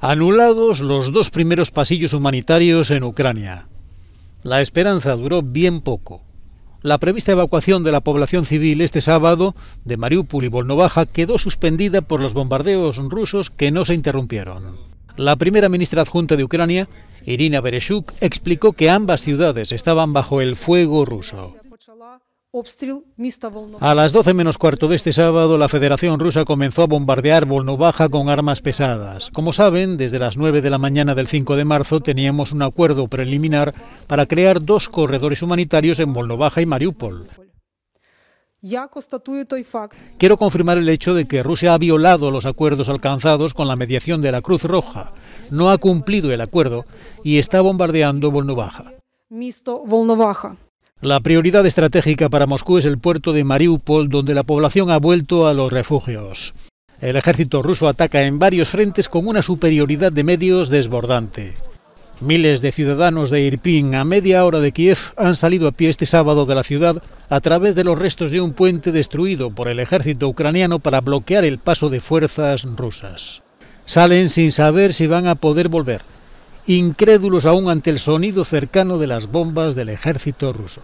Anulados los dos primeros pasillos humanitarios en Ucrania. La esperanza duró bien poco. La prevista evacuación de la población civil este sábado de Mariupol y Volnovaja quedó suspendida por los bombardeos rusos que no se interrumpieron. La primera ministra adjunta de Ucrania, Irina Bereshuk, explicó que ambas ciudades estaban bajo el fuego ruso. A las 12 menos cuarto de este sábado, la Federación Rusa comenzó a bombardear Volnovaja con armas pesadas. Como saben, desde las 9 de la mañana del 5 de marzo teníamos un acuerdo preliminar para crear dos corredores humanitarios en Volnovaja y Mariupol. Quiero confirmar el hecho de que Rusia ha violado los acuerdos alcanzados con la mediación de la Cruz Roja, no ha cumplido el acuerdo y está bombardeando Volnovaja. La prioridad estratégica para Moscú es el puerto de Mariupol, donde la población ha vuelto a los refugios. El ejército ruso ataca en varios frentes con una superioridad de medios desbordante. Miles de ciudadanos de Irpin, a media hora de Kiev, han salido a pie este sábado de la ciudad a través de los restos de un puente destruido por el ejército ucraniano para bloquear el paso de fuerzas rusas. Salen sin saber si van a poder volver incrédulos aún ante el sonido cercano de las bombas del ejército ruso.